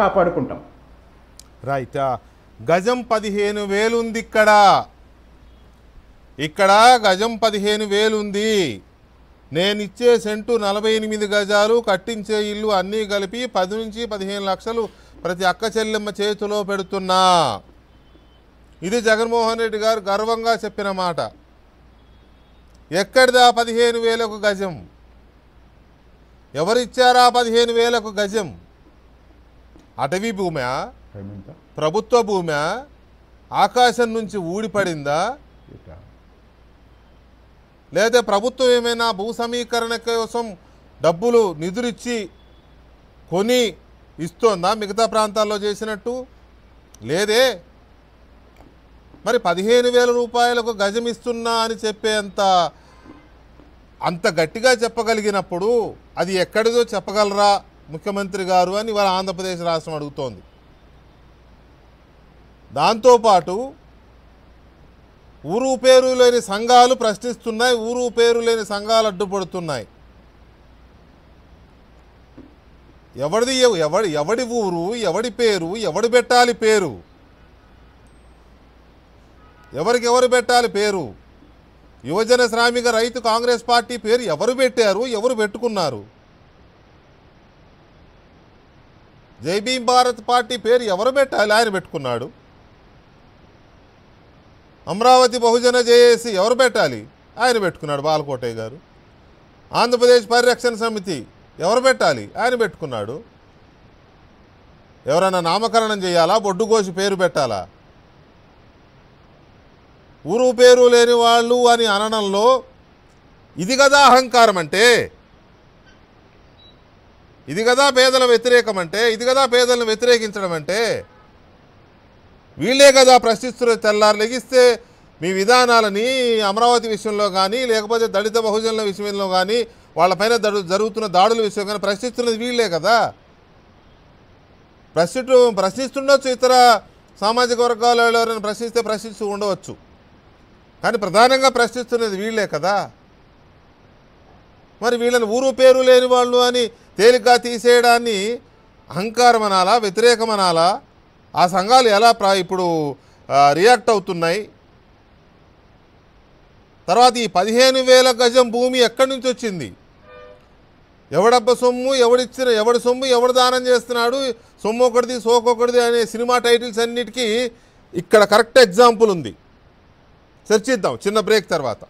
కాపాడుకుంటాం right గజం పదిహేను వేలు ఉంది ఇక్కడ ఇక్కడ గజం పదిహేను వేలుంది ఇచ్చే సెంటు నలభై ఎనిమిది గజాలు కట్టించే ఇల్లు అన్నీ కలిపి పది నుంచి పదిహేను లక్షలు ప్రతి అక్క చెల్లెమ్మ చేతిలో పెడుతున్నా ఇది జగన్మోహన్ రెడ్డి గారు గర్వంగా చెప్పిన మాట ఎక్కడిదా పదిహేను వేలకు గజం ఎవరిచ్చారా పదిహేను వేలకు గజం అటవీ భూమా ప్రభుత్వ భూమా ఆకాశం నుంచి ఊడిపడిందా లేదా ప్రభుత్వం ఏమైనా భూ సమీకరణ కోసం డబ్బులు నిధులిచ్చి కొని ఇస్తోందా మిగతా ప్రాంతాల్లో చేసినట్టు లేదే మరి పదిహేను వేల రూపాయలకు గజం ఇస్తున్నా అని చెప్పేంత అంత గట్టిగా చెప్పగలిగినప్పుడు అది ఎక్కడిదో చెప్పగలరా ముఖ్యమంత్రి గారు అని వాళ్ళ ఆంధ్రప్రదేశ్ రాష్ట్రం అడుగుతోంది దాంతోపాటు ఊరు పేరు లేని సంఘాలు ప్రశ్నిస్తున్నాయి ఊరు పేరు లేని సంఘాలు అడ్డుపడుతున్నాయి ఎవడిది ఎవడి ఎవడి ఊరు ఎవడి పేరు ఎవడు పెట్టాలి పేరు ఎవరికి ఎవరు పెట్టాలి పేరు యువజన శ్రామిక రైతు కాంగ్రెస్ పార్టీ పేరు ఎవరు పెట్టారు ఎవరు పెట్టుకున్నారు జై భీమ్ భారత్ పార్టీ పేరు ఎవరు పెట్టాలి ఆయన పెట్టుకున్నాడు అమరావతి బహుజన జేఏసి ఎవరు పెట్టాలి ఆయన పెట్టుకున్నాడు బాలకోటయ్య గారు ఆంధ్రప్రదేశ్ పరిరక్షణ సమితి ఎవరు పెట్టాలి ఆయన పెట్టుకున్నాడు ఎవరైనా నామకరణం చేయాలా బొడ్డుకోసి పేరు పెట్టాలా ఊరు పేరు లేని వాళ్ళు అని అనడంలో ఇది కదా అహంకారం అంటే ఇది కదా పేదల వ్యతిరేకం అంటే ఇది కదా పేదలను వ్యతిరేకించడం అంటే వీళ్ళే కదా ప్రశ్నిస్తున్న తెల్లారు లెగిస్తే మీ విధానాలని అమరావతి విషయంలో కానీ లేకపోతే దళిత బహుజనుల విషయంలో కానీ వాళ్ళపైన జరుగుతున్న దాడుల విషయం కానీ ప్రశ్నిస్తున్నది వీళ్ళే కదా ప్రశ్నిస్తు ప్రశ్నిస్తుండొచ్చు ఇతర సామాజిక వర్గాల ఎవరైనా ప్రశ్నిస్తే ప్రశ్నిస్తూ ఉండవచ్చు కానీ ప్రధానంగా ప్రశ్నిస్తున్నది వీళ్ళే కదా మరి వీళ్ళని ఊరు పేరు లేని వాళ్ళు అని తేలిక తీసేయడాన్ని అహంకారం అనాలా వ్యతిరేకమనాలా ఆ సంఘాలు ఎలా ప్రా ఇప్పుడు రియాక్ట్ అవుతున్నాయి తర్వాత ఈ పదిహేను వేల గజం భూమి ఎక్కడి నుంచి వచ్చింది ఎవడబ్బ సొమ్ము ఎవడిచ్చిన ఎవడి సొమ్ము ఎవడు దానం చేస్తున్నాడు సొమ్ము ఒకటిది సోకొకటిది అనే సినిమా టైటిల్స్ అన్నిటికీ ఇక్కడ కరెక్ట్ ఎగ్జాంపుల్ ఉంది చర్చిద్దాం చిన్న బ్రేక్ తర్వాత